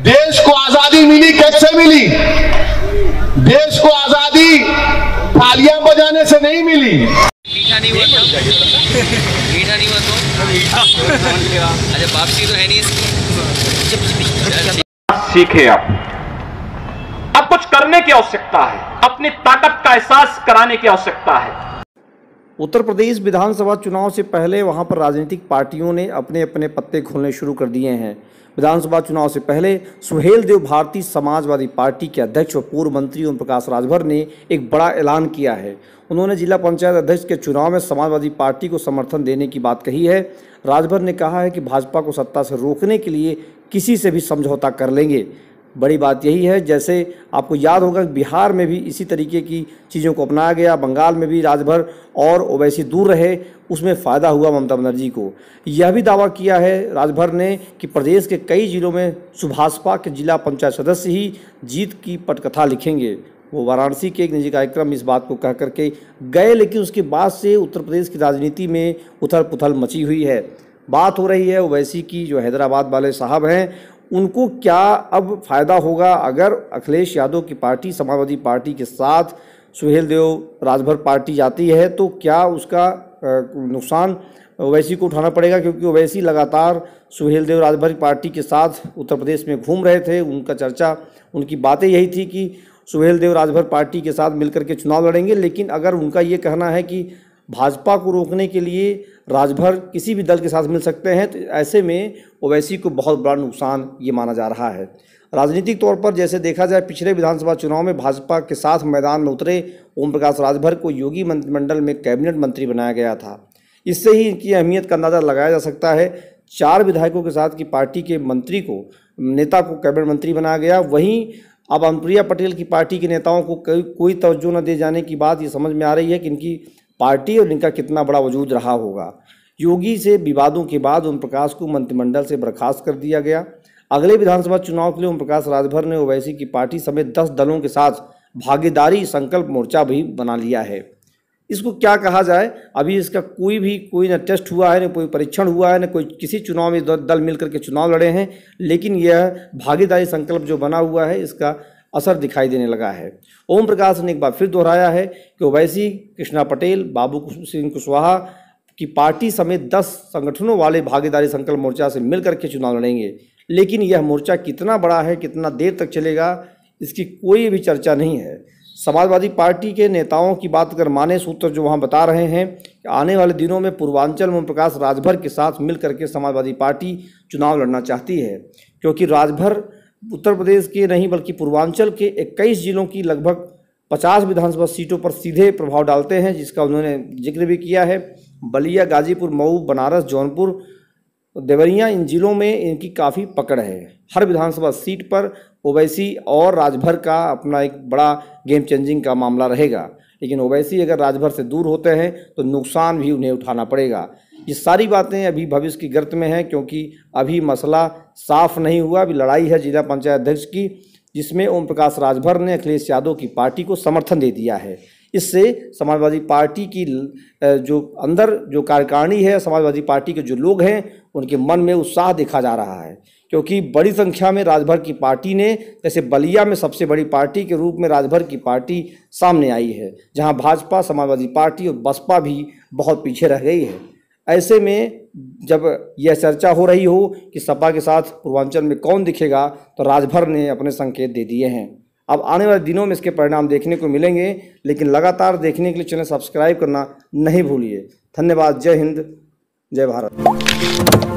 देश को आजादी मिली कैसे मिली देश को आजादी थालियां बजाने से नहीं मिली मीठा नहीं हुआ तो वापसी अच्छा, तो है नहीं सीखे आप अब कुछ करने की आवश्यकता है अपनी ताकत का एहसास कराने की आवश्यकता है उत्तर प्रदेश विधानसभा चुनाव से पहले वहां पर राजनीतिक पार्टियों ने अपने अपने पत्ते खोलने शुरू कर दिए हैं विधानसभा चुनाव से पहले सुहेल देव भारतीय समाजवादी पार्टी के अध्यक्ष व पूर्व मंत्री ओम प्रकाश राजभर ने एक बड़ा ऐलान किया है उन्होंने जिला पंचायत अध्यक्ष के चुनाव में समाजवादी पार्टी को समर्थन देने की बात कही है राजभर ने कहा है कि भाजपा को सत्ता से रोकने के लिए किसी से भी समझौता कर लेंगे बड़ी बात यही है जैसे आपको याद होगा बिहार में भी इसी तरीके की चीज़ों को अपनाया गया बंगाल में भी राजभर और ओवैसी दूर रहे उसमें फ़ायदा हुआ ममता बनर्जी को यह भी दावा किया है राजभर ने कि प्रदेश के कई जिलों में सुभाषपा के जिला पंचायत सदस्य ही जीत की पटकथा लिखेंगे वो वाराणसी के एक निजी कार्यक्रम में इस बात को कह करके गए लेकिन उसके बाद से उत्तर प्रदेश की राजनीति में उथल पुथल मची हुई है बात हो रही है ओवैसी की जो हैदराबाद वाले साहब हैं उनको क्या अब फ़ायदा होगा अगर अखिलेश यादव की पार्टी समाजवादी पार्टी के साथ सुहेल देव राजभर पार्टी जाती है तो क्या उसका नुकसान ओवैसी को उठाना पड़ेगा क्योंकि ओवैसी लगातार सुहेल देव राजभर पार्टी के साथ उत्तर प्रदेश में घूम रहे थे उनका चर्चा उनकी बातें यही थी कि सुहेल देव राजभर पार्टी के साथ मिलकर के चुनाव लड़ेंगे लेकिन अगर उनका ये कहना है कि भाजपा को रोकने के लिए राजभर किसी भी दल के साथ मिल सकते हैं तो ऐसे में ओवैसी को बहुत बड़ा नुकसान ये माना जा रहा है राजनीतिक तौर पर जैसे देखा जाए पिछले विधानसभा चुनाव में भाजपा के साथ मैदान में उतरे ओम प्रकाश राजभर को योगी मंत्रिमंडल में कैबिनेट मंत्री बनाया गया था इससे ही इनकी अहमियत का अंदाज़ा लगाया जा सकता है चार विधायकों के साथ की पार्टी के मंत्री को नेता को कैबिनेट मंत्री बनाया गया वहीं अब अनुप्रिया पटेल की पार्टी के नेताओं को कोई तवज्जो न दिए जाने की बात ये समझ में आ रही है कि इनकी पार्टी और इनका कितना बड़ा वजूद रहा होगा योगी से विवादों के बाद ओम प्रकाश को मंत्रिमंडल से बर्खास्त कर दिया गया अगले विधानसभा चुनाव के लिए ओम प्रकाश राजभर ने ओवैसी की पार्टी समेत दस दलों के साथ भागीदारी संकल्प मोर्चा भी बना लिया है इसको क्या कहा जाए अभी इसका कोई भी कोई ना टेस्ट हुआ है न कोई परीक्षण हुआ है न कोई किसी चुनाव में दल मिलकर के चुनाव लड़े हैं लेकिन यह भागीदारी संकल्प जो बना हुआ है इसका असर दिखाई देने लगा है ओम प्रकाश ने एक बार फिर दोहराया है कि ओवैसी कृष्णा पटेल बाबू सिंह कुशवाहा की पार्टी समेत दस संगठनों वाले भागीदारी संकल्प मोर्चा से मिलकर के चुनाव लड़ेंगे लेकिन यह मोर्चा कितना बड़ा है कितना देर तक चलेगा इसकी कोई भी चर्चा नहीं है समाजवादी पार्टी के नेताओं की बात कर माने सूत्र जो वहाँ बता रहे हैं कि आने वाले दिनों में पूर्वांचल में प्रकाश राजभर के साथ मिलकर के समाजवादी पार्टी चुनाव लड़ना चाहती है क्योंकि राजभर उत्तर प्रदेश के नहीं बल्कि पूर्वांचल के 21 जिलों की लगभग 50 विधानसभा सीटों पर सीधे प्रभाव डालते हैं जिसका उन्होंने जिक्र भी किया है बलिया गाजीपुर मऊ बनारस जौनपुर देवरिया इन जिलों में इनकी काफ़ी पकड़ है हर विधानसभा सीट पर ओवैसी और राजभर का अपना एक बड़ा गेम चेंजिंग का मामला रहेगा लेकिन ओवैसी अगर राजभर से दूर होते हैं तो नुकसान भी उन्हें उठाना पड़ेगा ये सारी बातें अभी भविष्य की गर्त में हैं क्योंकि अभी मसला साफ नहीं हुआ अभी लड़ाई है जिला पंचायत अध्यक्ष की जिसमें ओम प्रकाश राजभर ने अखिलेश यादव की पार्टी को समर्थन दे दिया है इससे समाजवादी पार्टी की जो अंदर जो कार्यकारिणी है समाजवादी पार्टी के जो लोग हैं उनके मन में उत्साह देखा जा रहा है क्योंकि बड़ी संख्या में राजभर की पार्टी ने जैसे बलिया में सबसे बड़ी पार्टी के रूप में राजभर की पार्टी सामने आई है जहां भाजपा समाजवादी पार्टी और बसपा भी बहुत पीछे रह गई है ऐसे में जब यह चर्चा हो रही हो कि सपा के साथ पूर्वांचल में कौन दिखेगा तो राजभर ने अपने संकेत दे दिए हैं अब आने वाले दिनों में इसके परिणाम देखने को मिलेंगे लेकिन लगातार देखने के लिए चैनल सब्सक्राइब करना नहीं भूलिए धन्यवाद जय हिंद जय भारत